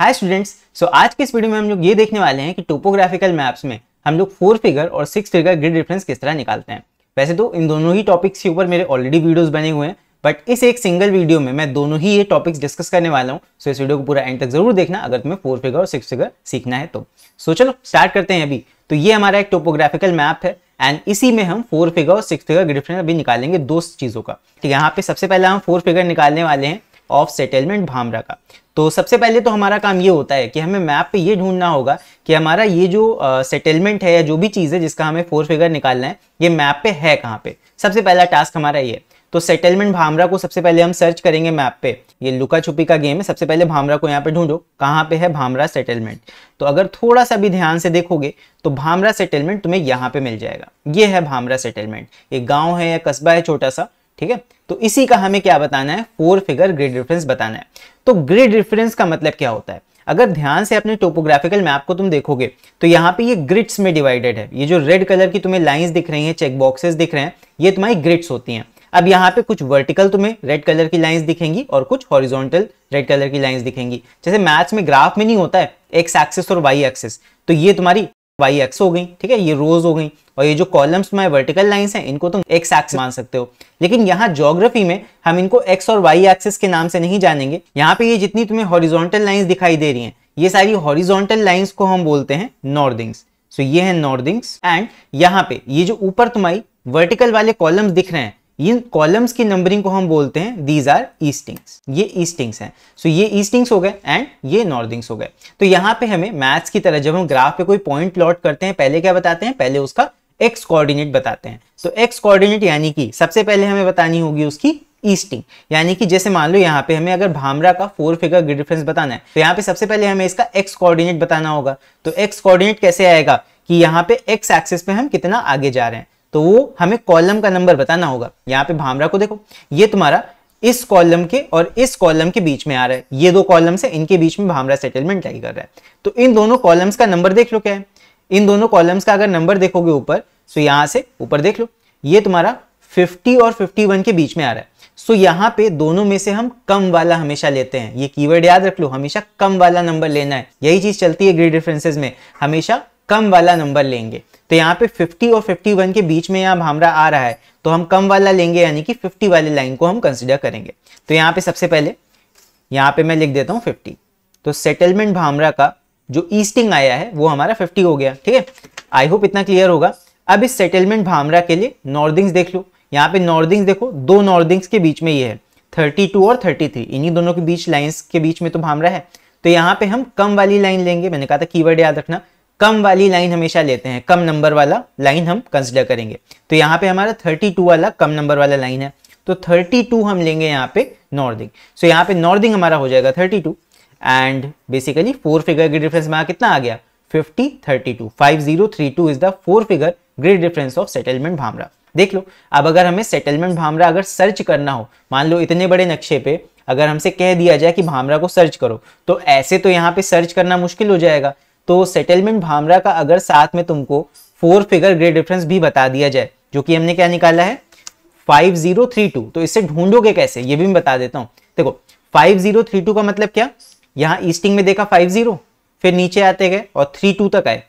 Hi students so आज के इस वीडियो में हम लोग ये देखने वाले हैं कि टोपोग्राफिकल मैप्स में हम लोग फोर फिगर और सिक्स फिगर ग्रिड रेफरेंस किस तरह निकालते हैं वैसे तो इन दोनों ही टॉपिक्स के ऊपर मेरे ऑलरेडी वीडियोस बने हुए हैं बट इस एक सिंगल वीडियो में मैं दोनों ही ये टॉपिक्स डिस्कस करने वाला हूँ सो so इस वीडियो को पूरा एंड तक जरूर देखना अगर तुम्हें फोर फिगर और सिक्स फिगर सीखना है तो सो so चलो स्टार्ट करते हैं अभी तो ये हमारा एक टोपोग्राफिकल मैप है एंड इसी में हम फोर फिगर और सिक्स फिगर डिफरेंस अभी निकालेंगे दो चीज़ों का ठीक है यहाँ पे सबसे पहले हम फोर फिगर निकालने वाले हैं ऑफ सेटलमेंट भामरा का तो सबसे पहले तो हमारा काम ये होता है कि हमें मैप पे ये ढूंढना होगा कि हमारा ये जो सेटलमेंट है या जो भी चीज़ है जिसका हमें फोर फिगर निकालना है ये मैप पे है कहाँ पे सबसे पहला टास्क हमारा ये तो सेटलमेंट भामरा को सबसे पहले हम सर्च करेंगे मैप पे ये लुका छुपी का गेम है सबसे पहले भामरा को यहाँ पे ढूंढो कहाँ पे है भामरा सेटलमेंट तो अगर थोड़ा सा भी ध्यान से देखोगे तो भामरा सेटलमेंट तुम्हें यहाँ पे मिल जाएगा ये है भामरा सेटलमेंट ये गाँव है या कस्बा है छोटा सा ठीक है तो इसी का हमें क्या बताना है फोर फिगर ग्रिड रेफरेंस बताना है तो ग्रिड रेफरेंस का मतलब क्या होता है अगर ध्यान से अपने टोपोग्राफिकल मैप को तुम देखोगे तो यहाँ पे ये ग्रिड्स में डिवाइडेड है ये जो रेड कलर की तुम्हें लाइंस दिख रही हैं चेक बॉक्सेस दिख रहे हैं ये तुम्हारी ग्रिड्स होती हैं अब यहाँ पे कुछ वर्टिकल तुम्हें रेड कलर की लाइंस दिखेंगी और कुछ हॉरिजॉन्टल रेड कलर की लाइंस दिखेंगी जैसे मैथ्स में ग्राफ में नहीं होता है एक्स एक्सिस और वाई एक्सिस तो ये तुम्हारी वाई एक्स हो गई ठीक है ये रोज हो गई और ये जो कॉलम्स में वर्टिकल लाइंस हैं इनको तुम एक्स एक्स मान सकते हो लेकिन यहाँ ज्योग्राफी में हम इनको एक्स और वाई एक्सिस के नाम से नहीं जानेंगे यहाँ पे ये जितनी तुम्हें हॉरिजॉन्टल लाइन्स दिखाई दे रही है ये सारी हॉरिजॉन्टल लाइन्स को हम बोलते हैं नॉर्दिंग्स सो ये है नॉर्दिंग्स एंड यहाँ पे ये जो ऊपर तुम्हारी वर्टिकल वाले कॉलम्स दिख रहे हैं इन कॉलम्स की नंबरिंग को हम बोलते हैं दीज आर ईस्टिंग्स ये ईस्टिंग्स हैं सो so, ये ईस्टिंग्स हो गए एंड ये नॉर्थिंग्स हो गए तो यहाँ पे हमें मैथ्स की तरह जब हम ग्राफ पे कोई पॉइंट प्लॉट करते हैं पहले क्या बताते हैं पहले उसका एक्स कोऑर्डिनेट बताते हैं तो एक्स कोऑर्डिनेट यानी कि सबसे पहले हमें बतानी होगी उसकी ईस्टिंग यानी कि जैसे मान लो यहाँ पे हमें अगर भामरा का फोर फिगर ग्रिड डिफरेंस बताना है तो यहाँ पे सबसे पहले हमें इसका एक्स कोऑर्डिनेट बताना होगा तो एक्स कोऑर्डिनेट कैसे आएगा कि यहाँ पे एक्स एक्सिस पे हम कितना आगे जा रहे हैं तो वो हमें कॉलम का नंबर बताना होगा यहाँ पे भामरा को देखो ये तुम्हारा इस कॉलम के और इस कॉलम के बीच में आ रहा है ये दो कॉलम्स है इनके बीच में भामरा सेटलमेंट लाई कर रहा है तो इन दोनों कॉलम्स का नंबर देख लो क्या है इन दोनों कॉलम्स का अगर नंबर देखोगे ऊपर सो यहाँ से ऊपर देख लो ये तुम्हारा 50 और 51 के बीच में आ रहा है सो यहाँ पे दोनों में से हम कम वाला हमेशा लेते हैं ये कीवर्ड याद रख लो हमेशा कम वाला नंबर लेना है यही चीज चलती है ग्रेड डिफरेंसेस में हमेशा कम वाला नंबर लेंगे तो यहाँ पे 50 और 51 के बीच में यहाँ हमारा आ रहा है तो हम कम वाला लेंगे यानी कि 50 वाले लाइन को हम कंसिडर करेंगे तो यहाँ पे सबसे पहले यहाँ पे मैं लिख देता हूँ 50 तो सेटलमेंट भामरा का जो ईस्टिंग आया है वो हमारा 50 हो गया ठीक है आई होप इतना क्लियर होगा अब इस सेटलमेंट भामरा के लिए नॉर्दिंग्स देख लो यहाँ पे नॉर्दिंग्स देखो दो नॉर्दिंग्स के बीच में ये है 32 और 33 इन्हीं दोनों के बीच लाइंस के बीच में तो भामरा है तो यहाँ पे हम कम वाली लाइन लेंगे मैंने कहा था कीवर्ड याद रखना कम वाली लाइन हमेशा लेते हैं कम नंबर वाला लाइन हम कंसिडर करेंगे तो यहाँ पे हमारा 32 वाला कम नंबर वाला लाइन है तो 32 हम लेंगे यहाँ पे नॉर्दिंग सो so यहाँ पे नॉर्दिंग हमारा हो जाएगा 32 and basically four figure grid difference में कितना आ गया 50 32 5032 is the four figure grid difference of settlement Bhamra देख लो अब अगर हमें सेटलमेंट भामरा अगर सर्च करना हो मान लो इतने बड़े नक्शे पे अगर हमसे कह दिया जाए कि भामरा को सर्च करो तो ऐसे तो यहाँ पे सर्च करना मुश्किल हो जाएगा तो सेटलमेंट भामरा का अगर साथ में तुमको फोर फिगर ग्रेड डिफरेंस भी बता दिया जाए जो कि हमने क्या निकाला है 5032 तो इससे ढूंढोगे कैसे ये भी मैं बता देता हूँ देखो 5032 का मतलब क्या यहाँ ईस्टिंग में देखा 50 फिर नीचे आते गए और 32 तक आए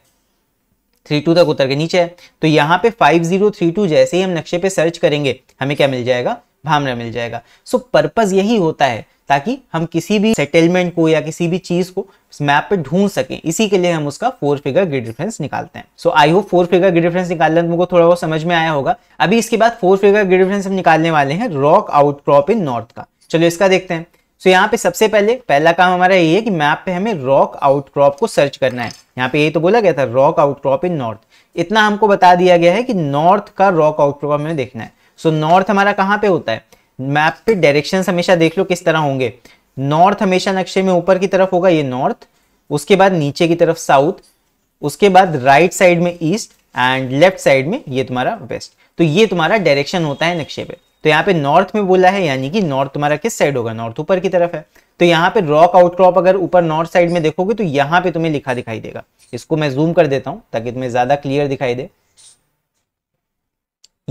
32 तक उतर के नीचे आए तो यहाँ पे 5032 जैसे ही हम नक्शे पे सर्च करेंगे हमें क्या मिल जाएगा भामरा मिल जाएगा सो so, पर्पज़ यही होता है ताकि हम किसी भी सेटलमेंट को या किसी भी चीज को मैप पे ढूंढ सकें इसी के लिए हम उसका फोर फिगर ग्रिड रेफरेंस निकालते हैं so I hope four figure grid difference निकालना तुमको थोड़ा बहुत समझ में आया होगा अभी इसके बाद फोर फिगर ग्रिड रेफरेंस हम निकालने वाले हैं rock outcrop in north का चलो इसका देखते हैं सो so, यहाँ पे सबसे पहले पहला काम हमारा ये है कि मैप पे हमें रॉक आउट क्रॉप को सर्च करना है यहाँ पे ये तो बोला गया था rock outcrop in north इतना हमको बता दिया गया है कि नॉर्थ का रॉक आउट क्रॉप हमें देखना है सो नॉर्थ हमारा कहाँ पे होता है मैप पे डायरेक्शन हमेशा देख लो किस तरह होंगे नॉर्थ हमेशा नक्शे में ऊपर की तरफ होगा ये नॉर्थ उसके बाद नीचे की तरफ साउथ उसके बाद राइट साइड में ईस्ट एंड लेफ्ट साइड में ये तुम्हारा वेस्ट तो ये तुम्हारा डायरेक्शन होता है नक्शे पे तो यहाँ पे नॉर्थ में बोला है यानी कि नॉर्थ तुम्हारा किस साइड होगा नॉर्थ ऊपर की तरफ है तो यहाँ पे रॉक आउटक्रॉप अगर ऊपर नॉर्थ साइड में देखोगे तो यहाँ पे तुम्हें लिखा दिखाई देगा इसको मैं जूम कर देता हूँ ताकि तुम्हें ज्यादा क्लियर दिखाई दे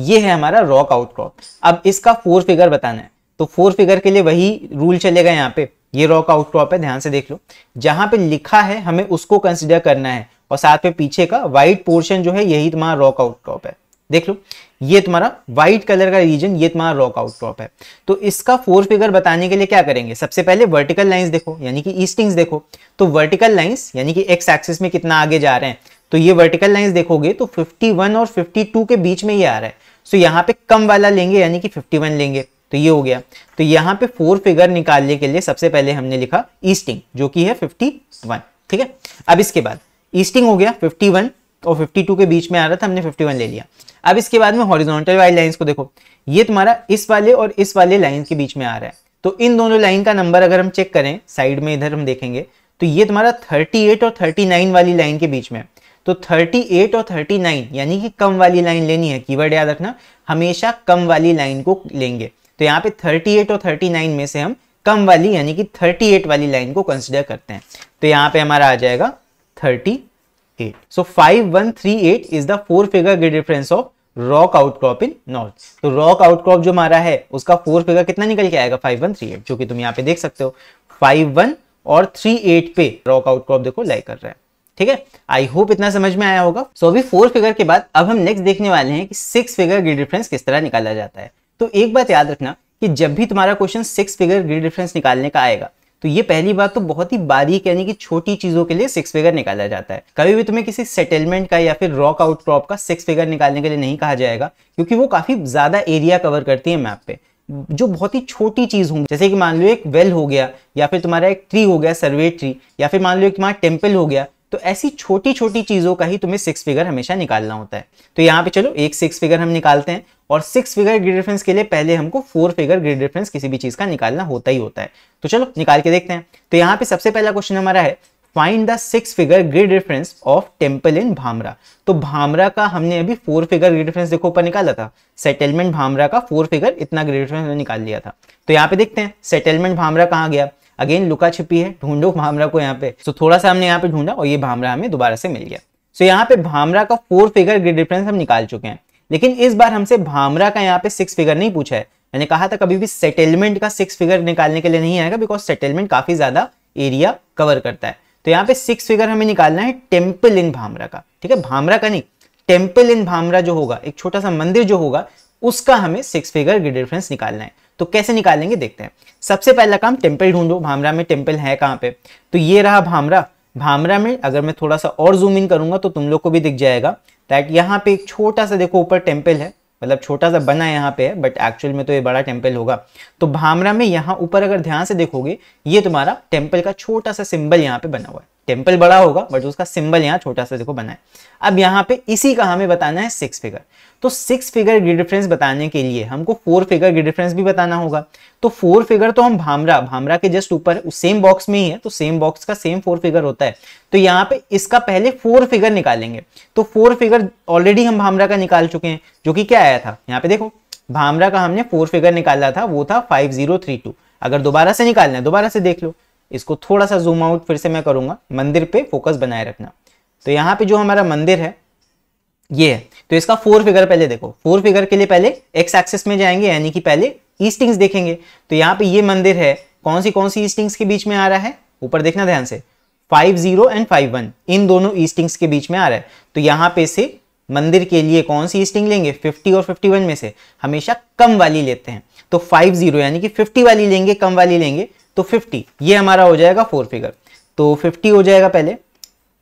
ये है हमारा रॉक आउटक्रॉप अब इसका फोर फिगर बताना है तो फोर फिगर के लिए वही रूल चलेगा यहाँ पे ये रॉक आउटक्रॉप है ध्यान से देख लो जहां पे लिखा है हमें उसको कंसिडर करना है और साथ में पीछे का व्हाइट पोर्शन जो है यही तुम्हारा रॉक आउटक्रॉप है देख लो ये तुम्हारा व्हाइट कलर का रीजन ये तुम्हारा रॉक आउटक्रॉप है तो इसका फोर फिगर बताने के लिए क्या करेंगे सबसे पहले वर्टिकल लाइंस देखो यानी कि ईस्टिंग्स देखो तो वर्टिकल लाइंस यानी कि एक्स एक्सिस में कितना आगे जा रहे हैं तो ये वर्टिकल लाइंस देखोगे तो 51 और 52 के बीच में ये आ रहा है सो so, यहाँ पे कम वाला लेंगे यानी कि 51 लेंगे तो ये हो गया तो यहाँ पे फोर फिगर निकालने के लिए सबसे पहले हमने लिखा ईस्टिंग जो कि है 51 ठीक है अब इसके बाद ईस्टिंग हो गया 51 और 52 के बीच में आ रहा था हमने 51 ले लिया अब इसके बाद में हॉरिजोनटल वाइल लाइन्स को देखो ये तुम्हारा इस वाले और इस वाले लाइन के बीच में आ रहा है तो इन दोनों लाइन का नंबर अगर हम चेक करें साइड में इधर हम देखेंगे तो ये तुम्हारा 38 और 39 वाली लाइन के बीच में है तो 38 और 39 यानी कि कम वाली लाइन लेनी है कीवर्ड याद रखना हमेशा कम वाली लाइन को लेंगे तो यहाँ पे 38 और 39 में से हम कम वाली यानी कि 38 वाली लाइन को कंसिडर करते हैं तो यहाँ पे हमारा आ जाएगा 38 so five one three eight is the four figure grid reference of rock outcrop in north तो रॉक आउटक्रॉप जो हमारा है उसका फोर फिगर कितना निकल के आएगा फाइव वन थ्री एट जो कि तुम यहाँ पे देख सकते हो फाइव वन और थ्री एट पे रॉक आउटक्रॉप देखो लाइक कर रहा है ठीक है आई होप इतना समझ में आया होगा सो so, अभी फोर फिगर के बाद अब हम नेक्स्ट देखने वाले हैं कि सिक्स फिगर ग्रेड डिफरेंस किस तरह निकाला जाता है तो एक बात याद रखना कि जब भी तुम्हारा question six figure grid difference निकालने का आएगा तो ये पहली बात तो बहुत ही बारीक यानी कि छोटी चीजों के लिए सिक्स फिगर निकाला जाता है कभी भी तुम्हें किसी सेटलमेंट का या फिर रॉक आउट क्रॉप का सिक्स फिगर निकालने के लिए नहीं कहा जाएगा क्योंकि वो काफी ज्यादा एरिया कवर करती है मैप पे जो बहुत ही छोटी चीज होंगी जैसे कि मान लो एक वेल हो गया या फिर तुम्हारा एक ट्री हो गया सर्वे ट्री या फिर मान लो एक तुम्हारा टेम्पल हो गया तो ऐसी छोटी छोटी चीज़ों का ही तुम्हें सिक्स फिगर हमेशा निकालना होता है तो यहाँ पे चलो एक सिक्स फिगर हम निकालते हैं और सिक्स फिगर ग्रेड डिफरेंस के लिए पहले हमको फोर फिगर ग्रेड डिफरेंस किसी भी चीज़ का निकालना होता ही होता है तो चलो निकाल के देखते हैं तो यहाँ पे सबसे पहला क्वेश्चन हमारा है find the six figure grid difference of temple in Bhamra तो भामरा का हमने अभी फोर फिगर ग्रेड डिफरेंस देखो ऊपर निकाला था सेटलमेंट भामरा का फोर फिगर इतना ग्रेड डिफरेंस निकाल लिया था तो यहाँ पे देखते हैं सेटलमेंट भामरा कहाँ गया अगेन लुका छिपी है ढूंढो भामरा को यहाँ पे सो so, थोड़ा सा हमने यहाँ पे ढूंढा और ये भामरा हमें दोबारा से मिल गया सो so, यहाँ पे भामरा का फोर फिगर ग्रेड डिफरेंस हम निकाल चुके हैं लेकिन इस बार हमसे भामरा का यहाँ पे सिक्स फिगर नहीं पूछा है मैंने कहा था कभी भी सेटलमेंट का सिक्स फिगर निकालने के लिए नहीं आएगा बिकॉज सेटलमेंट काफी ज्यादा एरिया कवर करता है तो यहाँ पे सिक्स फिगर हमें निकालना है टेम्पल इन भामरा का ठीक है भामरा का नहीं टेम्पल इन भामरा जो होगा एक छोटा सा मंदिर जो होगा उसका हमें सिक्स फिगर डिफरेंस निकालना है तो कैसे निकालेंगे देखते हैं सबसे पहला काम टेम्पल ढूंढो भामरा में टेम्पल है कहाँ पे तो ये रहा भामरा भामरा में अगर मैं थोड़ा सा और जूम इन करूंगा तो तुम लोग को भी दिख जाएगा दैट यहाँ पे एक छोटा सा देखो ऊपर टेम्पल है मतलब छोटा सा बना यहाँ पे है बट एक्चुअल में तो ये बड़ा टेम्पल होगा तो भामरा में यहाँ ऊपर अगर ध्यान से देखोगे ये तुम्हारा टेम्पल का छोटा सा सिंबल यहाँ पे बना हुआ है टेम्पल बड़ा होगा बट उसका सिंबल यहाँ छोटा सा देखो बना है अब यहाँ पे इसी का हमें बताना है सिक्स फिगर तो सिक्स फिगर ग्रिड डिफरेंस बताने के लिए हमको फोर फिगर ग्रिड डिफरेंस भी बताना होगा तो फोर फिगर तो हम भामरा भामरा के जस्ट ऊपर सेम बॉक्स में ही है तो सेम बॉक्स का सेम फोर फिगर होता है तो यहाँ पे इसका पहले फोर फिगर निकालेंगे तो फोर फिगर ऑलरेडी हम भामरा का निकाल चुके हैं जो कि क्या आया था यहाँ पे देखो भामरा का हमने फोर फिगर निकाला था वो था फाइव जीरो थ्री टू अगर दोबारा से निकालना है दोबारा से देख लो इसको थोड़ा सा जूम आउट फिर से मैं करूंगा मंदिर पे फोकस बनाए रखना तो यहाँ पे जो हमारा मंदिर है ये है तो इसका फोर फिगर पहले देखो फोर फिगर के लिए पहले एक्स एक्सिस में जाएंगे यानी कि पहले ईस्टिंग्स देखेंगे तो यहाँ पे ये मंदिर है कौन सी कौन सी ईस्टिंग्स के बीच में आ रहा है ऊपर देखना ध्यान से five zero and five one इन दोनों ईस्टिंग्स के बीच में आ रहा है तो यहाँ पे से मंदिर के लिए कौन सी ईस्टिंग लेंगे फिफ्टी और वन में से हमेशा कम वाली लेते हैं तो फाइव यानी कि फिफ्टी वाली लेंगे कम वाली लेंगे तो 50 ये हमारा हो जाएगा फोर फिगर तो 50 हो जाएगा पहले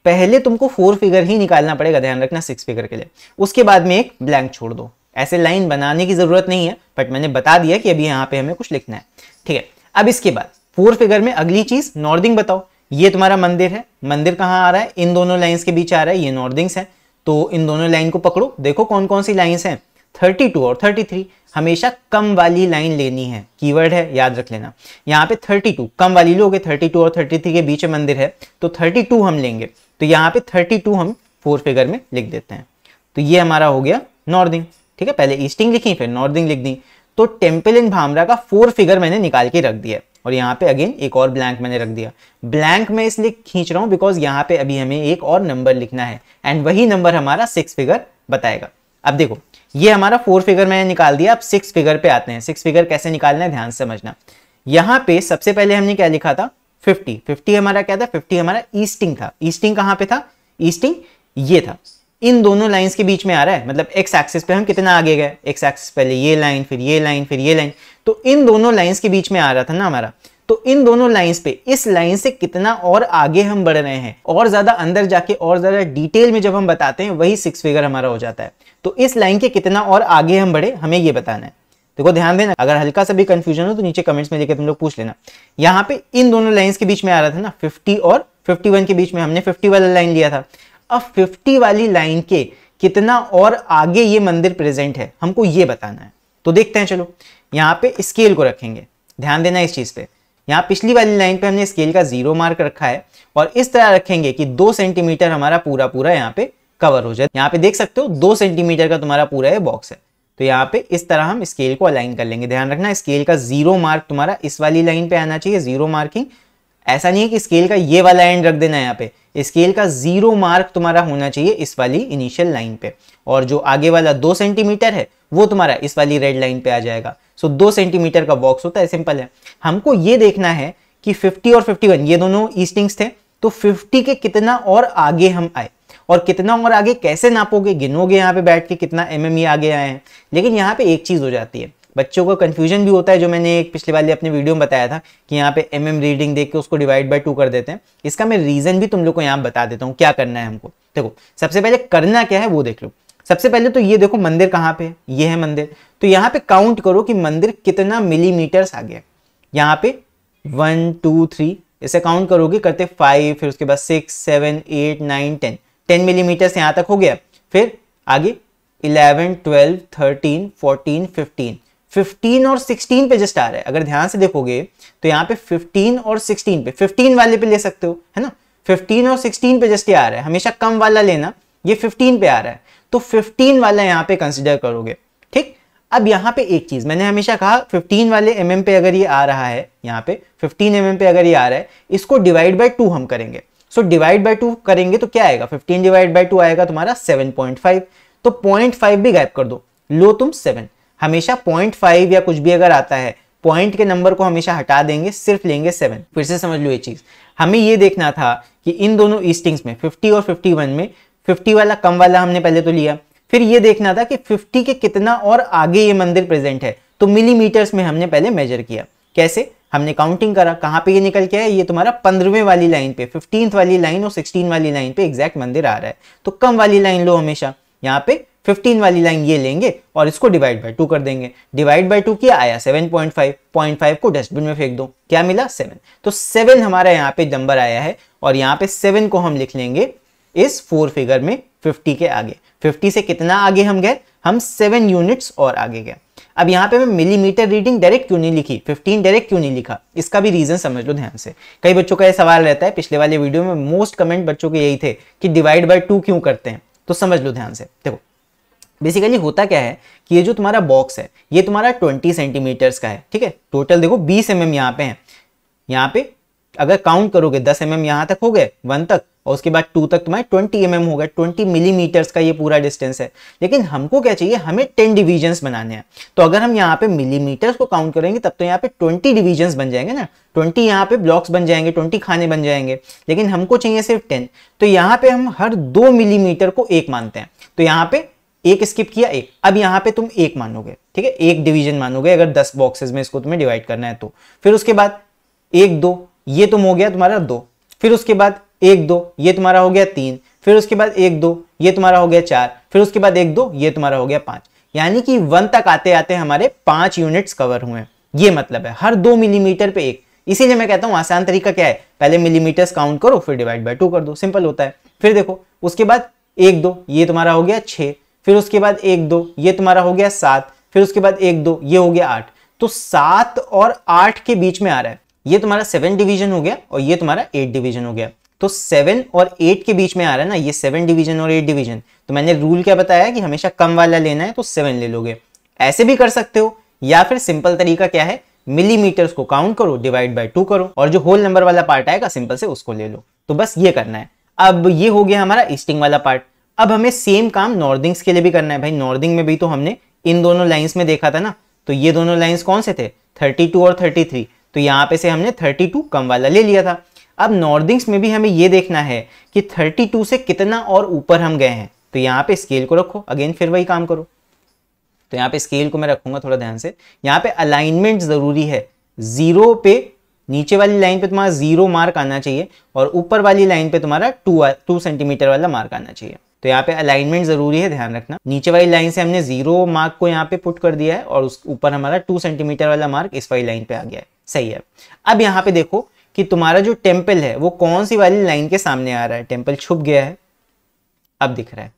पहले तुमको फोर फिगर ही निकालना पड़ेगा ध्यान रखना सिक्स फिगर के लिए उसके बाद में एक ब्लैंक छोड़ दो ऐसे लाइन बनाने की ज़रूरत नहीं है बट मैंने बता दिया कि अभी यहाँ पे हमें कुछ लिखना है ठीक है अब इसके बाद फोर फिगर में अगली चीज़ नॉर्दिंग बताओ ये तुम्हारा मंदिर है मंदिर कहाँ आ रहा है इन दोनों लाइन्स के बीच आ रहा है ये नॉर्दिंग्स है तो इन दोनों लाइन को पकड़ो देखो कौन कौन सी लाइन्स हैं 32 और 33 हमेशा कम वाली लाइन लेनी है कीवर्ड है याद रख लेना यहाँ पे 32 कम वाली लोगे 32 और 33 के बीच मंदिर है तो 32 हम लेंगे तो यहाँ पे 32 हम फोर फिगर में लिख देते हैं तो ये हमारा हो गया नॉर्दिंग ठीक है पहले ईस्टिंग लिखी फिर नॉर्दिंग लिख दी तो टेम्पल इन भामरा का फोर फिगर मैंने निकाल के रख दिया और यहाँ पे अगेन एक और ब्लैंक मैंने रख दिया ब्लैंक मैं इसलिए खींच रहा हूँ बिकॉज यहाँ पे अभी हमें एक और नंबर लिखना है एंड वही नंबर हमारा सिक्स फिगर बताएगा अब देखो ये हमारा फोर फिगर मैंने निकाल दिया अब सिक्स फिगर पे आते हैं सिक्स फिगर कैसे निकालना है ध्यान से समझना यहाँ पे सबसे पहले हमने क्या लिखा था फिफ्टी फिफ्टी हमारा क्या था फिफ्टी हमारा ईस्टिंग था ईस्टिंग कहाँ पे था ईस्टिंग ये था इन दोनों लाइन्स के बीच में आ रहा है मतलब एक्स एक्सिस पे हम कितना आगे गए एक्स एक्सिस पहले ये लाइन फिर ये लाइन फिर ये लाइन तो इन दोनों लाइन्स के बीच में आ रहा था ना हमारा तो इन दोनों लाइंस पे इस लाइन से कितना और आगे हम बढ़ रहे हैं और ज्यादा अंदर जाके और ज्यादा डिटेल में जब हम बताते हैं वही सिक्स फिगर हमारा हो जाता है तो इस लाइन के कितना और आगे हम बढ़े हमें ये बताना है देखो ध्यान देना अगर हल्का सा भी कंफ्यूजन हो तो नीचे कमेंट्स में लेकर तुम लोग पूछ लेना यहाँ पे इन दोनों लाइन्स के बीच में आ रहा था ना 50 और 51 के बीच में हमने 50 वाला लाइन लिया था अब 50 वाली लाइन के कितना और आगे ये मंदिर प्रेजेंट है हमको ये बताना है तो देखते हैं चलो यहाँ पे स्केल को रखेंगे ध्यान देना इस चीज़ पे यहाँ पिछली वाली लाइन पे हमने स्केल का जीरो मार्क रखा है और इस तरह रखेंगे कि दो सेंटीमीटर हमारा पूरा पूरा यहाँ पे कवर हो जाए यहाँ पे देख सकते हो दो सेंटीमीटर का तुम्हारा पूरा ये बॉक्स है तो यहाँ पे इस तरह हम स्केल को अलाइन कर लेंगे ध्यान रखना स्केल का जीरो मार्क तुम्हारा इस वाली लाइन पे आना चाहिए जीरो मार्किंग ऐसा नहीं है कि स्केल का ये वाला एंड रख देना है यहाँ पे स्केल का जीरो मार्क तुम्हारा होना चाहिए इस वाली इनिशियल लाइन पे और जो आगे वाला दो सेंटीमीटर है वो तुम्हारा इस वाली रेड लाइन पे आ जाएगा सो दो सेंटीमीटर का बॉक्स होता है सिंपल है हमको ये देखना है कि 50 और 51 ये दोनों ईस्टिंग्स थे तो 50 के कितना और आगे हम आए और कितना और आगे कैसे नापोगे गिनोगे यहाँ पे बैठ के कितना एम एम e आगे आए हैं लेकिन यहाँ पे एक चीज़ हो जाती है बच्चों को कन्फ्यूजन भी होता है जो मैंने एक पिछले वाले अपने वीडियो में बताया था कि यहाँ पे एम एम रीडिंग देख के उसको डिवाइड बाई टू कर देते हैं इसका मैं रीज़न भी तुम लोग को यहाँ बता देता हूँ क्या करना है हमको देखो सबसे पहले करना क्या है वो देख लो सबसे पहले तो ये देखो मंदिर कहाँ पे ये है मंदिर तो यहाँ पे काउंट करो कि मंदिर कितना मिलीमीटर्स आ गया यहाँ पे वन टू थ्री इसे काउंट करोगे करते फाइव फिर उसके बाद six seven eight nine ten ten millimetre से यहाँ तक हो गया फिर आगे eleven twelve thirteen fourteen fifteen 15 और 16 पे जस्ट आ रहा है अगर ध्यान से देखोगे तो यहाँ पे 15 और 16 पे 15 वाले पे ले सकते हो है ना 15 और 16 पे जस्ट ये आ रहा है हमेशा कम वाला लेना ये 15 पे आ रहा है तो 15 वाला यहाँ पे कंसिडर करोगे ठीक अब यहाँ पे एक चीज मैंने हमेशा कहा 15 वाले एम mm पे अगर ये आ रहा है यहाँ पे फिफ्टीन एम mm पे अगर ये आ रहा है इसको डिवाइड बाई टू हम करेंगे सो डिवाइड बाई टू करेंगे तो क्या आएगा फिफ्टीन डिवाइड बाई टू आएगा तुम्हारा सेवन पॉइंट फाइव तो पॉइंट फाइव भी गैप कर दो लो तुम सेवन हमेशा पॉइंट फाइव या कुछ भी अगर आता है पॉइंट के नंबर को हमेशा हटा देंगे सिर्फ लेंगे सेवन फिर से समझ लो ये चीज हमें ये देखना था कि इन दोनों ईस्टिंग्स में फिफ्टी और फिफ्टी वन में फिफ्टी वाला कम वाला हमने पहले तो लिया फिर ये देखना था कि फिफ्टी के कितना और आगे ये मंदिर प्रेजेंट है तो मिलीमीटर्स में हमने पहले मेजर किया कैसे हमने काउंटिंग करा कहाँ पे ये निकल के आया ये तुम्हारा पंद्रहवें वाली लाइन पे फिफ्टींथ वाली लाइन और सिक्सटीन वाली लाइन पे एग्जैक्ट मंदिर आ रहा है तो कम वाली लाइन लो हमेशा यहाँ पे 15 वाली लाइन ये लेंगे और इसको डिवाइड बाय टू कर देंगे डिवाइड बाय टू किया आया 7.5 0.5 को डस्टबिन में फेंक दो क्या मिला 7 तो 7 हमारा यहाँ पे नंबर आया है और यहाँ पे 7 को हम लिख लेंगे इस फोर फिगर में 50 के आगे 50 से कितना आगे हम गए हम 7 यूनिट्स और आगे गए अब यहाँ पे मैं मिलीमीटर रीडिंग डायरेक्ट क्यों नहीं लिखी 15 डायरेक्ट क्यों नहीं लिखा इसका भी रीजन समझ लो ध्यान से कई बच्चों का यह सवाल रहता है पिछले वाले वीडियो में मोस्ट कमेंट बच्चों के यही थे कि डिवाइड बाई टू क्यों करते हैं तो समझ लो ध्यान से देखो बेसिकली होता क्या है कि ये जो तुम्हारा बॉक्स है ये तुम्हारा 20 सेंटीमीटर्स का है ठीक है टोटल देखो 20 एम mm यहाँ पे है यहाँ पे अगर काउंट करोगे दस एम mm एम यहाँ तक हो गए वन तक और उसके बाद टू तक तुम्हारे ट्वेंटी एम एम हो गए ट्वेंटी मिलीमीटर्स का ये पूरा डिस्टेंस है लेकिन हमको क्या चाहिए हमें टेन डिवीजन बनाने हैं तो अगर हम यहाँ पे मिलीमीटर्स को काउंट करेंगे तब तो यहाँ पे ट्वेंटी डिवीजन्स बन जाएंगे ना ट्वेंटी यहाँ पे ब्लॉक्स बन जाएंगे ट्वेंटी खाने बन जाएंगे लेकिन हमको चाहिए सिर्फ टेन तो यहाँ पे हम हर दो मिलीमीटर को एक मानते हैं तो यहाँ पे एक स्किप किया एक अब यहाँ पे तुम एक मानोगे ठीक है एक डिवीजन मानोगे अगर दस बॉक्सेस में इसको तुम्हें डिवाइड करना है तो फिर उसके बाद एक दो ये तुम हो गया तुम्हारा दो फिर उसके बाद एक दो ये तुम्हारा हो गया तीन फिर उसके बाद एक दो ये तुम्हारा हो गया चार फिर उसके बाद एक दो ये तुम्हारा हो गया पांच यानी कि वन तक आते आते हमारे पांच यूनिट्स कवर हुए ये मतलब है हर दो मिलीमीटर पे एक इसीलिए मैं कहता हूँ आसान तरीका क्या है पहले मिलीमीटर्स काउंट करो फिर डिवाइड बाई टू कर दो सिंपल होता है फिर देखो उसके बाद एक दो ये तुम्हारा हो गया छः फिर उसके बाद एक दो ये तुम्हारा हो गया सात फिर उसके बाद एक दो ये हो गया आठ तो सात और आठ के बीच में आ रहा है ये तुम्हारा सेवन डिवीजन हो गया और ये तुम्हारा एट डिवीजन हो गया तो सेवन और एट के बीच में आ रहा है ना ये सेवन डिवीजन और एट डिवीजन तो मैंने रूल क्या बताया कि हमेशा कम वाला लेना है तो सेवन ले लोगे ऐसे भी कर सकते हो या फिर सिंपल तरीका क्या है मिलीमीटर्स को काउंट करो डिवाइड बाय टू करो और जो होल नंबर वाला पार्ट आएगा सिंपल से उसको ले लो तो बस ये करना है अब ये हो गया हमारा ईस्टिंग वाला पार्ट अब हमें सेम काम नॉर्दिंग्स के लिए भी करना है भाई नॉर्दिंग में भी तो हमने इन दोनों लाइन्स में देखा था ना तो ये दोनों लाइन्स कौन से थे थर्टी और थर्टी तो यहाँ पे से हमने 32 कम वाला ले लिया था अब नॉर्दिंग्स में भी हमें ये देखना है कि 32 से कितना और ऊपर हम गए हैं तो यहाँ पे स्केल को रखो अगेन फिर वही काम करो तो यहाँ पे स्केल को मैं रखूंगा थोड़ा ध्यान से यहाँ पे अलाइनमेंट ज़रूरी है ज़ीरो पे नीचे वाली लाइन पे तुम्हारा जीरो मार्क आना चाहिए और ऊपर वाली लाइन पे तुम्हारा टू टू सेंटीमीटर वाला मार्क आना चाहिए तो यहाँ पे अलाइनमेंट जरूरी है ध्यान रखना नीचे वाली लाइन से हमने जीरो मार्क को यहाँ पे पुट कर दिया है और उस ऊपर हमारा टू सेंटीमीटर वाला मार्क इस वाली लाइन पे आ गया है सही है अब यहाँ पे देखो कि तुम्हारा जो टेम्पल है वो कौन सी वाली लाइन के सामने आ रहा है टेम्पल छुप गया है अब दिख रहा है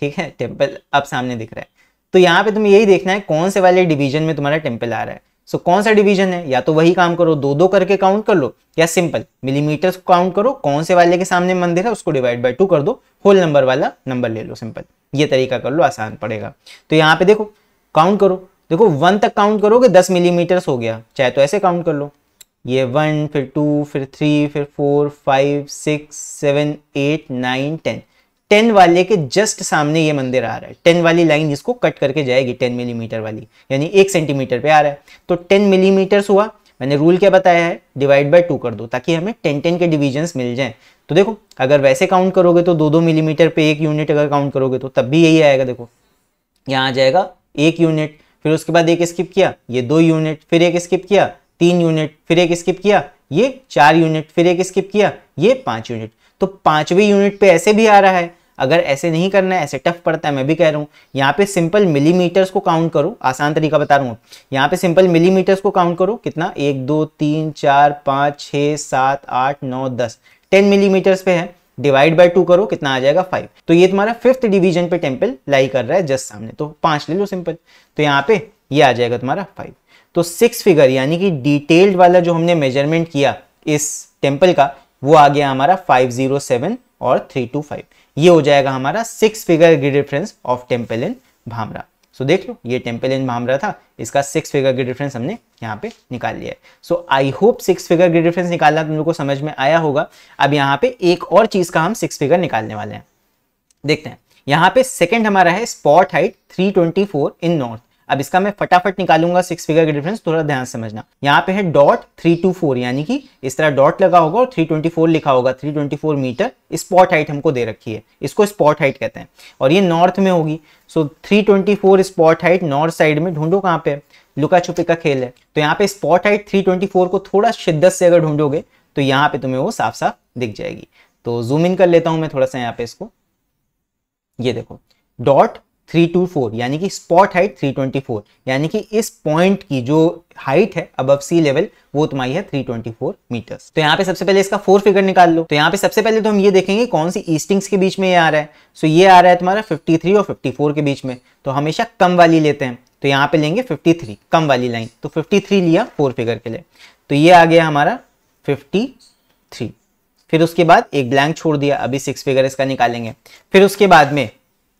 ठीक है टेम्पल अब सामने दिख रहा है तो यहाँ पे तुम्हें यही देखना है कौन से वाले डिवीजन में तुम्हारा टेम्पल आ रहा है सो कौन सा डिवीजन है या तो वही काम करो दो दो करके काउंट कर लो या सिंपल मिलीमीटर काउंट करो कौन से वाले के सामने मंदिर है उसको डिवाइड बाई टू कर दो होल नंबर वाला नंबर ले लो सिंपल ये तरीका कर लो आसान पड़ेगा तो यहाँ पे देखो काउंट करो देखो वन तक काउंट करोगे दस मिलीमीटर हो गया चाहे तो ऐसे काउंट कर लो ये वन फिर टू फिर थ्री फिर four five six seven eight nine ten ten वाले के जस्ट सामने ये मंदिर आ रहा है टेन वाली लाइन इसको कट करके जाएगी टेन मिलीमीटर वाली यानी एक सेंटीमीटर पे आ रहा है तो टेन मिलीमीटर्स हुआ मैंने रूल क्या बताया है डिवाइड बाय टू कर दो ताकि हमें टेन टेन के डिविजन मिल जाए तो देखो अगर वैसे काउंट करोगे तो दो दो मिलीमीटर पे एक यूनिट अगर काउंट करोगे तो तब भी यही आएगा देखो यहाँ आ जाएगा एक यूनिट फिर उसके बाद एक स्किप किया ये दो यूनिट फिर एक स्किप किया तीन यूनिट फिर एक स्किप किया ये चार यूनिट फिर एक स्किप किया ये पाँच यूनिट तो पांचवी यूनिट पे ऐसे भी आ रहा है अगर ऐसे नहीं करना है ऐसे टफ पड़ता है मैं भी कह रहा हूँ यहाँ पे सिंपल मिलीमीटर्स को काउंट करो आसान तरीका बता रहा हूँ यहाँ पे सिंपल मिलीमीटर्स को काउंट करो कितना एक दो तीन चार पाँच छः सात आठ नौ दस टेन मिलीमीटर्स पे है डिवाइड बाय टू करो कितना आ जाएगा फाइव तो ये तुम्हारा फिफ्थ डिवीजन पे टेम्पल लाई कर रहा है जस्ट सामने तो पांच ले लो सिंपल तो यहाँ पे ये आ जाएगा तुम्हारा फाइव तो सिक्स फिगर यानी कि डिटेल्ड वाला जो हमने मेजरमेंट किया इस टेम्पल का वो आ गया हमारा फाइव जीरो सेवन और थ्री टू फाइव ये हो जाएगा हमारा six figure grid difference of temple in Bhamra so so, देख लो ये टेम्पल इन मामला था इसका सिक्स फिगर की डिफरेंस हमने यहाँ पे निकाल लिया है so I hope six figure की डिफरेंस निकालना तुम लोग को समझ में आया होगा अब यहाँ पे एक और चीज़ का हम सिक्स फिगर निकालने वाले हैं देखते हैं यहाँ पे सेकेंड हमारा है स्पॉट हाइट 324 इन नॉर्थ अब इसका मैं फटाफट निकालूंगा सिक्स फिगर का डिफरेंस थोड़ा ध्यान समझना यहाँ पे है डॉट थ्री टू फोर यानी कि इस तरह डॉट लगा होगा और थ्री ट्वेंटी फोर लिखा होगा three twenty four metre spot height हमको दे रखी है इसको स्पॉट हाइट कहते हैं और ये नॉर्थ में होगी so three twenty four spot height north side में ढूंढो कहाँ पे लुका छुपी का खेल है तो यहाँ पे spot height three twenty four को थोड़ा शिद्दत से अगर ढूंढोगे तो यहाँ पे तुम्हें वो साफ साफ दिख जाएगी तो जूम इन कर लेता हूँ मैं थोड़ा सा यहाँ पे इसको ये देखो डॉट थ्री टू फोर यानी कि spot height three twenty four यानी कि इस पॉइंट की जो हाइट है अब सी लेवल वो तुम्हारी है 324 मीटर्स तो यहाँ पे सबसे पहले इसका फोर फिगर निकाल लो तो यहाँ पे सबसे पहले तो हम ये देखेंगे कौन सी ईस्टिंग्स के बीच में ये आ रहा है सो ये आ रहा है तुम्हारा 53 और 54 के बीच में तो हमेशा कम वाली लेते हैं तो यहाँ पे लेंगे थ्री कम वाली लाइन तो थ्री लिया फोर फिगर के लिए तो ये आ गया हमारा थ्री फिर उसके बाद एक ब्लैंक छोड़ दिया अभी सिक्स फिगर इसका निकालेंगे फिर उसके बाद में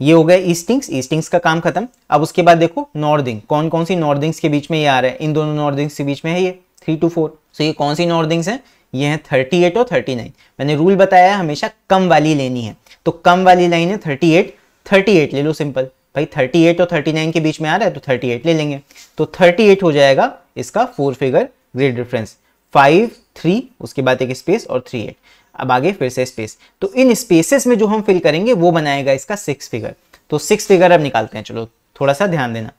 ये हो गया ईस्टिंग्स ईस्टिंग्स का काम खत्म अब उसके बाद देखो नॉर्दिंग कौन कौन सी नॉर्दिंग्स के बीच में ये आ रहा है इन दोनों नॉर्दिंग्स के बीच में है ये थ्री टू फोर सो ये कौन सी नॉर्दिंग्स हैं ये हैं थर्टी एट और थर्टी नाइन मैंने रूल बताया है हमेशा कम वाली लेनी है तो कम वाली लाइन है थर्टी एट थर्टी एट ले लो सिंपल भाई थर्टी एट और थर्टी नाइन के बीच में आ रहा है तो थर्टी एट ले लेंगे तो थर्टी एट हो जाएगा इसका four figure grid difference five three उसके बाद एक स्पेस और थ्री एट अब आगे फिर से स्पेस तो इन स्पेसेस में जो हम फिल करेंगे वो बनाएगा इसका सिक्स फिगर तो सिक्स फिगर अब निकालते हैं चलो थोड़ा सा ध्यान देना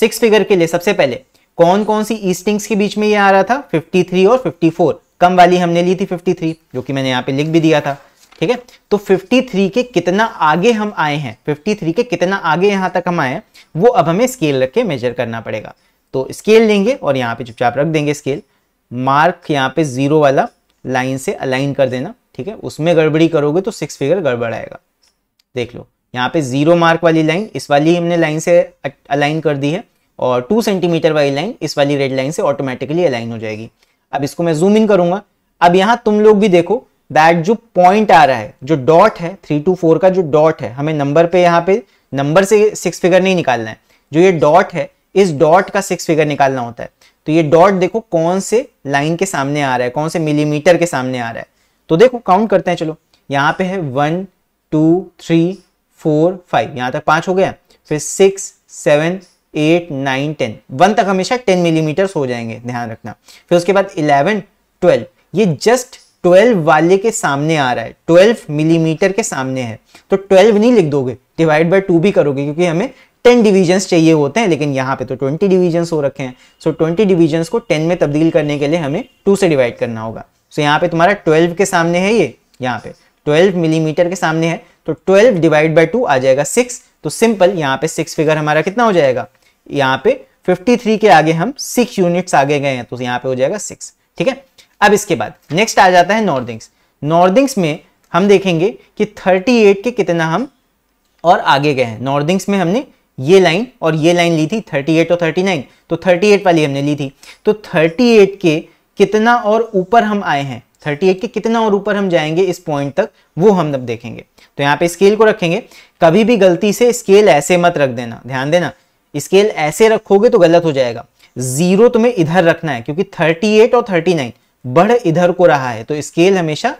सिक्स फिगर के लिए सबसे पहले कौन कौन सी ईस्टिंग्स के बीच में ये आ रहा था 53 और 54 कम वाली हमने ली थी 53 जो कि मैंने यहाँ पे लिख भी दिया था ठीक है तो 53 के कितना आगे हम आए हैं 53 के कितना आगे यहाँ तक हम आए हैं वो अब हमें स्केल रख के मेजर करना पड़ेगा तो स्केल लेंगे और यहाँ पे चुपचाप रख देंगे स्केल मार्क यहाँ पे जीरो वाला लाइन से अलाइन कर देना ठीक है उसमें गड़बड़ी करोगे तो सिक्स फिगर गड़बड़ आएगा देख लो यहाँ पे जीरो मार्क वाली लाइन इस वाली हमने लाइन से अलाइन कर दी है और टू सेंटीमीटर वाली लाइन इस वाली रेड लाइन से ऑटोमेटिकली अलाइन हो जाएगी अब इसको मैं जूम इन करूंगा अब यहाँ तुम लोग भी देखो दैट जो पॉइंट आ रहा है जो डॉट है थ्री टू फोर का जो डॉट है हमें नंबर पे यहाँ पे नंबर से सिक्स फिगर नहीं निकालना है जो ये डॉट है इस डॉट का सिक्स फिगर निकालना होता है तो ये डॉट देखो कौन से लाइन के सामने आ रहा है कौन से मिलीमीटर के सामने आ रहा है तो देखो काउंट करते हैं चलो यहाँ पे है one two three four five यहाँ तक पांच हो गया फिर six seven eight nine ten one तक हमेशा टेन मिलीमीटर हो जाएंगे ध्यान रखना फिर उसके बाद इलेवन ट्वेल्व ये जस्ट ट्वेल्व वाले के सामने आ रहा है ट्वेल्व मिलीमीटर के सामने है तो ट्वेल्व नहीं लिख दोगे डिवाइड बाई टू भी करोगे क्योंकि हमें टेन डिविजन्स चाहिए होते हैं लेकिन यहाँ पे तो ट्वेंटी डिविजन्स हो रखे हैं सो ट्वेंटी डिविजन्स को टेन में तब्दील करने के लिए हमें टू से डिवाइड करना होगा सो यहाँ पे तुम्हारा ट्वेल्व के सामने है ये यहाँ पे ट्वेल्व मिलीमीटर के सामने है तो ट्वेल्व डिवाइड बाई टू आ जाएगा सिक्स तो सिंपल यहाँ पे सिक्स फिगर हमारा कितना हो जाएगा यहाँ पे 53 के आगे हम सिक्स यूनिट्स आगे गए हैं तो यहाँ पे हो जाएगा सिक्स ठीक है अब इसके बाद नेक्स्ट आ जाता है नॉर्दिंग्स नॉर्दिंग्स में हम देखेंगे कि 38 के कितना हम और आगे गए हैं नॉर्दिंग्स में हमने ये लाइन और ये लाइन ली थी 38 और 39 तो 38 वाली हमने ली थी तो 38 के कितना और ऊपर हम आए हैं 38 के कितना और ऊपर हम जाएंगे इस पॉइंट तक वो हम अब देखेंगे तो यहाँ पे स्केल को रखेंगे कभी भी गलती से स्केल ऐसे मत रख देना ध्यान देना स्केल ऐसे रखोगे तो गलत हो जाएगा जीरो तुम्हें इधर रखना है क्योंकि 38 और 39 बढ़ इधर को रहा है तो स्केल हमेशा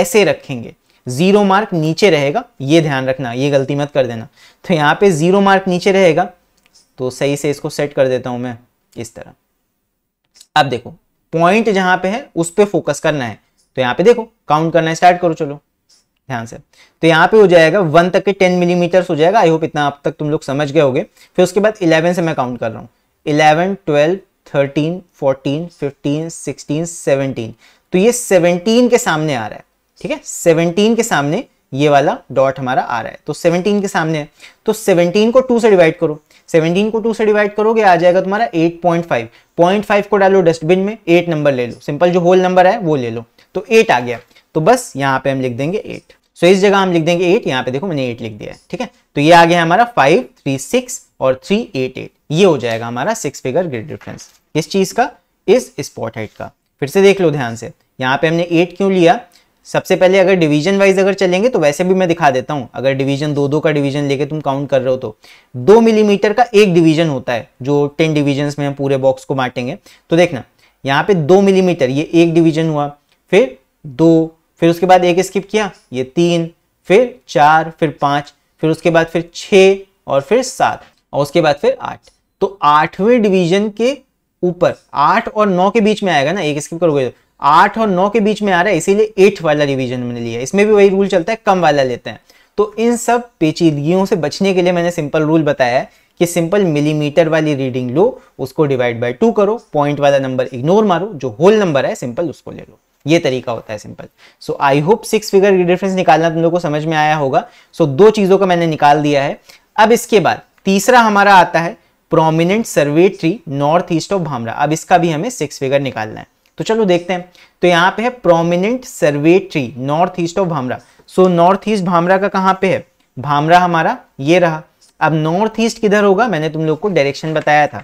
ऐसे रखेंगे जीरो मार्क नीचे रहेगा ये ध्यान रखना ये गलती मत कर देना तो यहाँ पे जीरो मार्क नीचे रहेगा तो सही से इसको सेट कर देता हूं मैं इस तरह अब देखो पॉइंट जहां पे है उस पर फोकस करना है तो यहाँ पे देखो काउंट करना स्टार्ट करो चलो ध्यान से तो यहाँ पे हो जाएगा वन तक के टेन मिलीमीटर्स हो जाएगा आई होप इतना अब तक तुम लोग समझ गए होगे फिर उसके बाद इलेवन से मैं काउंट कर रहा हूँ eleven twelve thirteen fourteen fifteen sixteen seventeen तो ये सेवनटीन के सामने आ रहा है ठीक है सेवनटीन के सामने ये वाला डॉट हमारा आ रहा है तो 17 के सामने है तो 17 को 2 से डिवाइड करो 17 को 2 से डिवाइड करोगे आ जाएगा तुम्हारा 8.5 0.5 को डालो डस्टबिन में 8 नंबर ले लो सिंपल जो होल नंबर है वो ले लो तो 8 आ गया तो बस यहाँ पे हम लिख देंगे 8 सो so, इस जगह हम लिख देंगे 8 यहाँ पे देखो मैंने 8 लिख दिया है ठीक है तो ये आ गया हमारा फाइव थ्री सिक्स और थ्री एट एट ये हो जाएगा हमारा सिक्स फिगर ग्रेड डिफरेंस इस चीज का इस स्पॉट हाइट का फिर से देख लो ध्यान से यहाँ पे हमने एट क्यों लिया सबसे पहले अगर डिवीजन वाइज अगर चलेंगे तो वैसे भी मैं दिखा देता हूं अगर डिवीजन दो दो का डिवीजन लेके तुम काउंट कर रहे हो तो दो मिलीमीटर का एक डिवीजन होता है जो टेन डिवीजन में हम पूरे बॉक्स को बांटेंगे तो देखना यहाँ पे दो मिलीमीटर ये एक डिवीजन हुआ फिर दो फिर उसके बाद एक स्किप किया ये तीन फिर चार फिर पांच फिर उसके बाद फिर छ और फिर सात और उसके बाद फिर आठ तो आठवें डिवीजन के ऊपर आठ और नौ के बीच में आएगा ना एक स्किप करोगे तो। आठ और नौ के बीच में आ रहा है इसीलिए एट वाला रिवीजन मैंने लिया इसमें भी वही रूल चलता है कम वाला लेते हैं तो इन सब पेचीदगियों से बचने के लिए मैंने सिंपल रूल बताया है कि सिंपल मिलीमीटर वाली रीडिंग लो उसको डिवाइड बाय टू करो पॉइंट वाला नंबर इग्नोर मारो जो होल नंबर है सिंपल उसको ले लो ये तरीका होता है simple so I hope six figure difference निकालना तुम लोग को समझ में आया होगा सो so, दो चीज़ों का मैंने निकाल दिया है अब इसके बाद तीसरा हमारा आता है prominent survey north east of Bhamra अब इसका भी हमें सिक्स फिगर निकालना है तो चलो देखते हैं तो यहाँ पे है prominent survey tree north east of Bhamra so north east Bhamra का कहाँ पे है भामरा हमारा ये रहा अब नॉर्थ ईस्ट किधर होगा मैंने तुम लोग को डायरेक्शन बताया था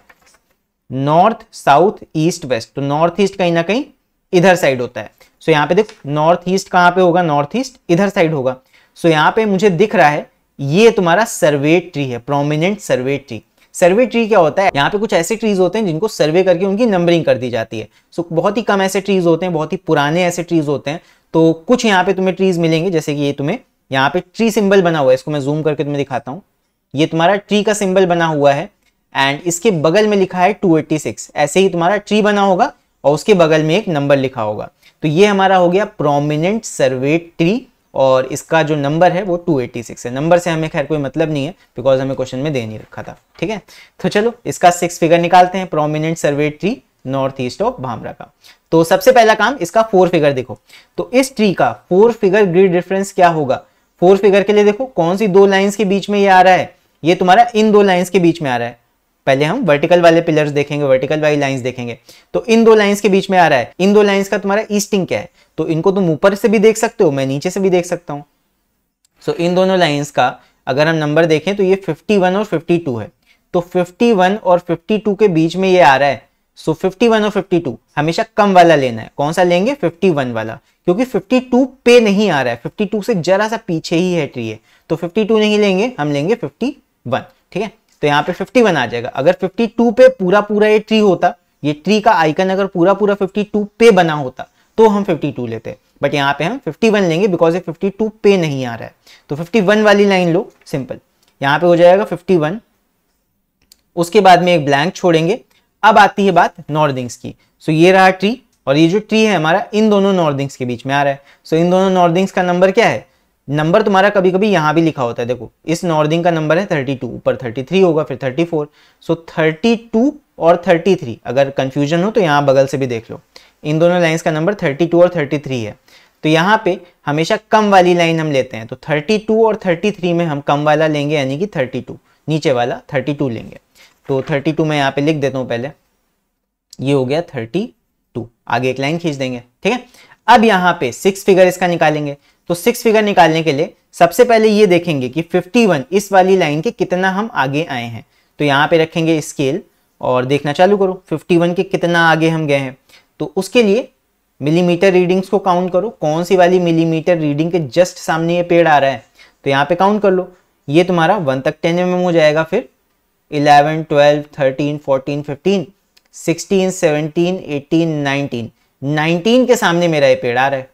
नॉर्थ साउथ ईस्ट वेस्ट तो नॉर्थ ईस्ट कहीं ना कहीं इधर साइड होता है सो so, यहाँ पे देखो नॉर्थ ईस्ट कहाँ पे होगा नॉर्थ ईस्ट इधर साइड होगा सो so, यहाँ पे मुझे दिख रहा है ये तुम्हारा सर्वेट्री है प्रोमिनेंट सर्वेट्री सर्वे ट्री क्या होता है यहाँ पे कुछ ऐसे ट्रीज होते हैं जिनको सर्वे करके उनकी नंबरिंग कर दी जाती है सो so, बहुत ही कम ऐसे ट्रीज होते हैं बहुत ही पुराने ऐसे ट्रीज होते हैं तो कुछ यहाँ पे तुम्हें ट्रीज मिलेंगे जैसे कि ये तुम्हें यहाँ पे ट्री सिंबल बना हुआ है इसको मैं जूम करके तुम्हें दिखाता हूँ ये तुम्हारा ट्री का सिंबल बना हुआ है एंड इसके बगल में लिखा है टू ऐसे ही तुम्हारा ट्री बना होगा और उसके बगल में एक नंबर लिखा होगा तो ये हमारा हो गया प्रोमिनेंट सर्वे ट्री और इसका जो नंबर है वो 286 है नंबर से हमें खैर कोई मतलब नहीं है बिकॉज हमें क्वेश्चन में दे नहीं रखा था ठीक है तो चलो इसका सिक्स फिगर निकालते हैं prominent survey tree north east of Bhamra का तो सबसे पहला काम इसका फोर फिगर देखो तो इस ट्री का फोर फिगर ग्रिड डिफरेंस क्या होगा फोर फिगर के लिए देखो कौन सी दो लाइन्स के बीच में ये आ रहा है ये तुम्हारा इन दो लाइन्स के बीच में आ रहा है पहले हम वर्टिकल वाले पिलर्स देखेंगे वर्टिकल वाली लाइंस देखेंगे तो इन दो लाइंस के बीच में आ रहा है इन दो लाइंस का तुम्हारा ईस्टिंग क्या है तो इनको तुम ऊपर से भी देख सकते हो मैं नीचे से भी देख सकता हूँ सो so, इन दोनों लाइंस का अगर हम नंबर देखें तो ये 51 और 52 है तो 51 और 52 के बीच में ये आ रहा है सो so, 51 और 52 हमेशा कम वाला लेना है कौन सा लेंगे 51 वाला क्योंकि 52 पे नहीं आ रहा है 52 से जरा सा पीछे ही है ट्री है तो 52 नहीं लेंगे हम लेंगे 51 ठीक है तो यहाँ पे 51 आ जाएगा अगर 52 पे पूरा पूरा ये ट्री होता ये ट्री का आइकन अगर पूरा पूरा 52 पे बना होता तो हम 52 लेते बट यहाँ पे हम 51 लेंगे बिकॉज ये 52 पे नहीं आ रहा है तो 51 वाली लाइन लो सिंपल यहाँ पे हो जाएगा 51 उसके बाद में एक ब्लैंक छोड़ेंगे अब आती है बात नॉर्दिंग्स की सो so, ये रहा ट्री और ये जो ट्री है हमारा इन दोनों नॉर्दिंग्स के बीच में आ रहा है सो so, इन दोनों नॉर्दिंग्स का नंबर क्या है नंबर तुम्हारा कभी कभी यहाँ भी लिखा होता है देखो इस नॉर्दिंग का नंबर है 32 ऊपर 33 होगा फिर 34 सो so 32 और 33 अगर कंफ्यूजन हो तो यहाँ बगल से भी देख लो इन दोनों लाइंस का नंबर 32 और 33 है तो यहाँ पे हमेशा कम वाली लाइन हम लेते हैं तो 32 और 33 में हम कम वाला लेंगे यानी कि 32 नीचे वाला 32 लेंगे तो 32 मैं यहाँ पे लिख देता हूँ पहले ये हो गया 32 आगे एक लाइन खींच देंगे ठीक है अब यहाँ पे सिक्स फिगर इसका निकालेंगे तो सिक्स फिगर निकालने के लिए सबसे पहले ये देखेंगे कि 51 इस वाली लाइन के कितना हम आगे आए हैं तो यहाँ पे रखेंगे स्केल और देखना चालू करो 51 के कितना आगे हम गए हैं तो उसके लिए मिलीमीटर रीडिंग्स को काउंट करो कौन सी वाली मिलीमीटर रीडिंग के जस्ट सामने ये पेड़ आ रहा है तो यहाँ पे काउंट कर लो ये तुम्हारा वन तक टेन एम हो जाएगा फिर eleven twelve thirteen fourteen fifteen sixteen seventeen eighteen nineteen nineteen के सामने मेरा ये पेड़ आ रहा है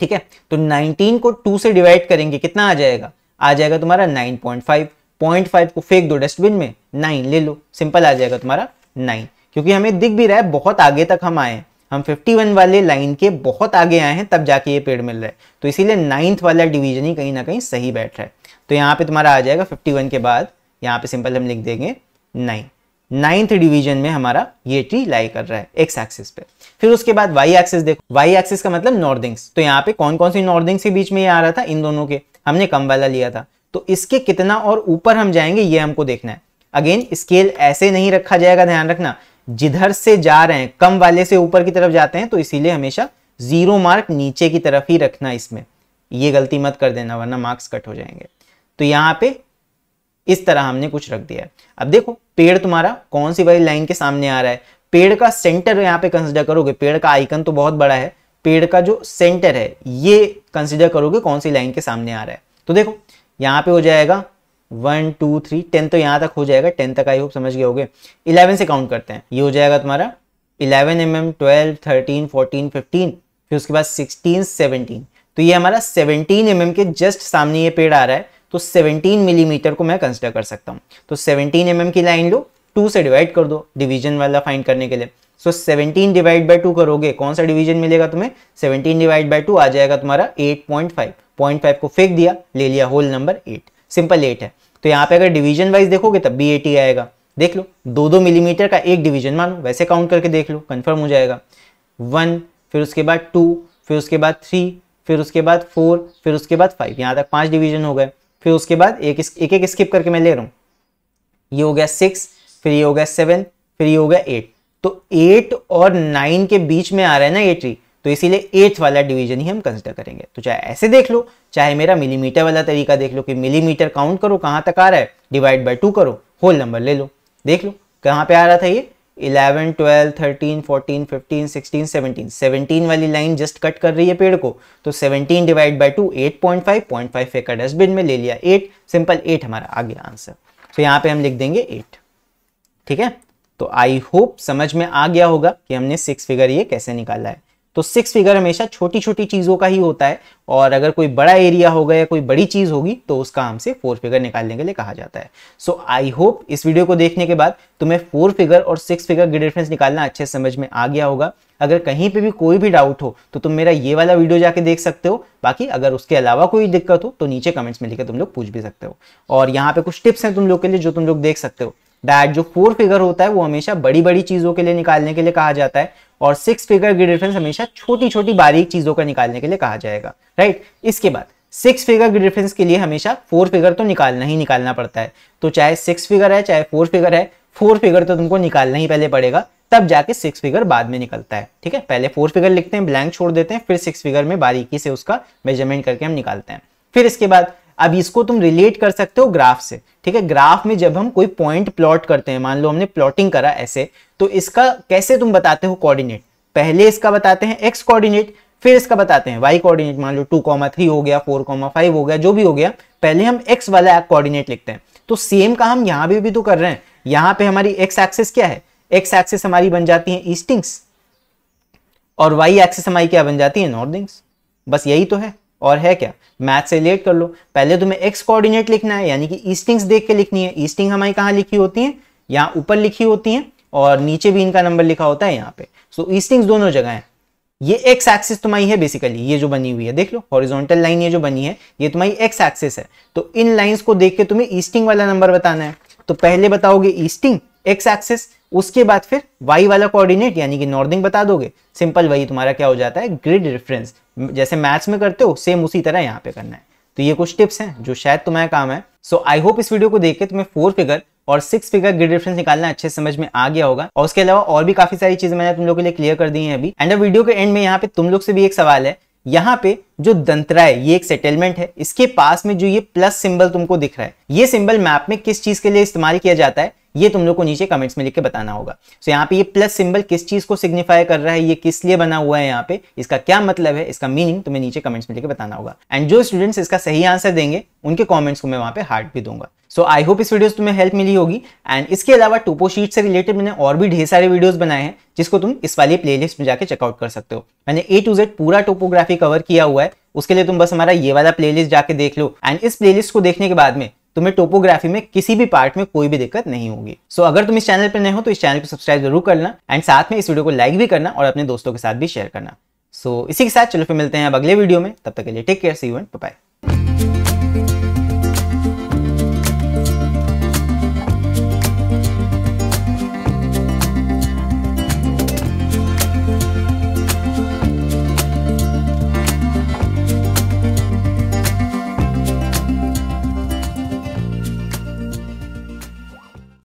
ठीक है तो 19 को 2 से डिवाइड करेंगे कितना आ जाएगा आ जाएगा तुम्हारा 9.5 0.5 को फेंक दो डस्टबिन में 9 ले लो सिंपल आ जाएगा तुम्हारा 9 क्योंकि हमें दिख भी रहा है बहुत आगे तक हम आए हैं हम 51 वाले लाइन के बहुत आगे आए हैं तब जाके ये पेड़ मिल रहा है तो इसीलिए नाइन्थ वाला डिवीजन ही कहीं ना कहीं सही बैठ रहा है तो यहाँ पे तुम्हारा आ जाएगा 51 के बाद यहाँ पे सिंपल हम लिख देंगे नाइन नाइन्थ डिवीजन में हमारा ये ट्री लाई कर रहा है एक्स एक्सिस पे फिर उसके बाद वाई एक्सिस देखो वाई एक्सिस का मतलब नॉर्दिंग्स तो यहाँ पे कौन कौन सी नॉर्दिंग्स के बीच में ये आ रहा था इन दोनों के हमने कम वाला लिया था तो इसके कितना और ऊपर हम जाएंगे ये हमको देखना है अगेन स्केल ऐसे नहीं रखा जाएगा ध्यान रखना जिधर से जा रहे हैं कम वाले से ऊपर की तरफ जाते हैं तो इसीलिए हमेशा जीरो मार्क नीचे की तरफ ही रखना इसमें ये गलती मत कर देना वरना मार्क्स कट हो जाएंगे तो यहाँ पे इस तरह हमने कुछ रख दिया है अब देखो पेड़ तुम्हारा कौन सी वाली लाइन के सामने आ रहा है पेड़ का सेंटर यहाँ पे कंसिडर करोगे पेड़ का आइकन तो बहुत बड़ा है पेड़ का जो सेंटर है ये कंसिडर करोगे कौन सी लाइन के सामने आ रहा है तो देखो यहाँ पे हो जाएगा वन टू थ्री टेन तो यहाँ तक हो जाएगा टेन तक आई होप समझ गए होगे इलेवन से काउंट करते हैं ये हो जाएगा तुम्हारा eleven M M twelve thirteen fourteen fifteen फिर उसके बाद सिक्सटीन सेवनटीन तो ये हमारा सेवनटीन एम mm के जस्ट सामने ये पेड़ आ रहा है तो सेवनटीन मिलीमीटर को मैं कंसिडर कर सकता हूँ तो सेवनटीन एम mm की लाइन लो टू से डिवाइड कर दो डिवीजन वाला फाइंड करने के लिए so seventeen divide by two करोगे कौन सा डिवीजन मिलेगा तुम्हें सेवनटीन डिवाइड बाई टू आ जाएगा तुम्हारा eight point five point five को फेंक दिया ले लिया whole number eight simple eight है तो यहाँ पे अगर डिवीजन वाइज देखोगे तब भी एट ही आएगा देख लो दो दो मिलीमीटर का एक डिवीजन मानो वैसे काउंट करके देख लो कन्फर्म हो जाएगा वन फिर उसके बाद टू फिर उसके बाद थ्री फिर उसके बाद फोर फिर उसके बाद फाइव यहाँ तक पांच डिवीजन हो गए फिर उसके बाद एक एक, एक स्किप करके मैं ले रहा हूँ ये हो गया सिक्स फिर ये हो गया सेवन फिर ये हो गया एट तो एट और नाइन के बीच में आ रहा है ना ये ट्री तो इसीलिए एट वाला डिवीजन ही हम कंसिडर करेंगे तो चाहे ऐसे देख लो चाहे मेरा मिलीमीटर वाला तरीका देख लो कि मिलीमीटर काउंट करो कहाँ तक आ रहा है डिवाइड बाई टू करो होल नंबर ले लो देख लो कहाँ पे आ रहा था ये eleven twelve thirteen fourteen fifteen sixteen seventeen seventeen वाली लाइन जस्ट कट कर रही है पेड़ को तो seventeen divide by two eight point five point five फेंका डस्टबिन में ले लिया एट सिंपल एट हमारा आ गया आंसर तो यहाँ पे हम लिख देंगे एट ठीक है तो आई होप समझ में आ गया होगा कि हमने सिक्स फिगर ये कैसे निकाला है तो सिक्स फिगर हमेशा छोटी छोटी चीज़ों का ही होता है और अगर कोई बड़ा एरिया होगा या कोई बड़ी चीज़ होगी तो उसका हमसे फोर फिगर निकालने के लिए कहा जाता है सो आई होप इस वीडियो को देखने के बाद तुम्हें फोर फिगर और सिक्स फिगर की डिफरेंस निकालना अच्छे समझ में आ गया होगा अगर कहीं पे भी कोई भी डाउट हो तो तुम मेरा ये वाला वीडियो जाके देख सकते हो बाकी अगर उसके अलावा कोई दिक्कत हो तो नीचे कमेंट्स में लिखकर तुम लोग पूछ भी सकते हो और यहाँ पे कुछ टिप्स हैं तुम लोग के लिए जो तुम लोग देख सकते हो दैट जो फोर फिगर होता है वो हमेशा बड़ी बड़ी चीज़ों के लिए निकालने के लिए कहा जाता है और सिक्स फिगर की डिफरेंस हमेशा छोटी छोटी बारीक चीज़ों का निकालने के लिए कहा जाएगा राइट इसके बाद सिक्स फिगर की डिफरेंस के लिए हमेशा फोर फिगर तो निकालना ही निकालना पड़ता है तो चाहे सिक्स फिगर है चाहे फोर फिगर है फोर फिगर तो तुमको निकालना ही पहले पड़ेगा तब जाके सिक्स फिगर बाद में निकलता है ठीक है पहले फोर फिगर लिखते हैं ब्लैंक छोड़ देते हैं फिर सिक्स फिगर में बारीकी से उसका मेजरमेंट करके हम निकालते हैं फिर इसके बाद अब इसको तुम रिलेट कर सकते हो ग्राफ से ठीक है ग्राफ में जब हम कोई पॉइंट प्लॉट करते हैं मान लो हमने प्लॉटिंग करा ऐसे तो इसका कैसे तुम बताते हो कोऑर्डिनेट पहले इसका बताते हैं एक्स कोऑर्डिनेट फिर इसका बताते हैं वाई कोऑर्डिनेट मान लो टू कॉमा थ्री हो गया फोर कॉमा फाइव हो गया जो भी हो गया पहले हम एक्स वाला कोऑर्डिनेट लिखते हैं तो सेम का हम यहाँ भी, भी तो कर रहे हैं यहाँ पे हमारी एक्स एक्सेस क्या है एक्स एक्सेस हमारी बन जाती है ईस्टिंग्स और वाई एक्सेस हमारी क्या बन जाती है नॉर्दिंग्स बस यही तो है और है क्या मैथ से रिलेट कर लो पहले तुम्हें एक्स कोऑर्डिनेट लिखना है यानी कि ईस्टिंग्स e देख के लिखनी है ईस्टिंग e हमारी कहाँ लिखी होती है यहाँ ऊपर लिखी होती है और नीचे भी इनका नंबर लिखा होता है यहाँ पे सो so, ईस्टिंग्स e दोनों जगह है ये एक्स एक्सिस तुम्हारी है बेसिकली ये जो बनी हुई है देख लो हॉरिजॉन्टल लाइन ये जो बनी है ये तुम्हारी एक्स एक्सिस है तो इन लाइंस को देख के तुम्हें ईस्टिंग वाला नंबर बताना है तो पहले बताओगे ईस्टिंग एक्स एक्सिस उसके बाद फिर वाई वाला कोऑर्डिनेट यानी कि नॉर्दिंग बता दोगे सिंपल वही तुम्हारा क्या हो जाता है ग्रिड रेफरेंस जैसे मैथ्स में करते हो सेम उसी तरह यहाँ पे करना है तो ये कुछ टिप्स हैं जो शायद तुम्हारा काम है सो आई होप इस वीडियो को देख के तुम्हें फोर फिगर और सिक्स फिगर ग्रिड रेफरेंस निकालना अच्छे समझ में आ गया होगा और उसके अलावा और भी काफी सारी चीजें मैंने तुम लोग के लिए क्लियर कर दी है अभी एंड वीडियो के एंड में यहाँ पे तुम लोग से भी एक सवाल है यहाँ पे जो दंतरा है ये एक सेटलमेंट है इसके पास में जो ये प्लस सिंबल तुमको दिख रहा है ये सिंबल मैप में किस चीज के लिए इस्तेमाल किया जाता है ये तुम लोग को नीचे कमेंट्स में लिख के बताना होगा सो so, यहाँ पे ये प्लस सिंबल किस चीज़ को सिग्निफाई कर रहा है ये किस लिए बना हुआ है यहाँ पे इसका क्या मतलब है इसका मीनिंग तुम्हें नीचे कमेंट्स में लिख के बताना होगा एंड जो स्टूडेंट्स इसका सही आंसर देंगे उनके कॉमेंट्स को मैं वहाँ पे हार्ट भी दूंगा सो आई होप इस वीडियो से तुम्हें हेल्प मिली होगी एंड इसके अलावा टोपो शीट से रिलेटेड मैंने और भी ढेर सारे वीडियोस बनाए हैं जिसको तुम इस वाली प्लेलिस्ट में जाके चेकआउट कर सकते हो मैंने ए टू जेड पूरा टोपोग्राफी कवर किया हुआ है उसके लिए तुम बस हमारा ये वाला प्लेलिस्ट जाके देख लो एंड इस प्लेलिस्ट को देखने के बाद में तुम्हें टोपोग्राफी में किसी भी पार्ट में कोई भी दिक्कत नहीं होगी सो so, अगर तुम इस चैनल पर नए हो तो इस चैनल को सब्सक्राइब जरूर करना एंड साथ में इस वीडियो को लाइक भी करना और अपने दोस्तों के साथ भी शेयर करना सो so, इसी के साथ चलो फिर मिलते हैं अब अगले वीडियो में तब तक के लिए take care see you and bye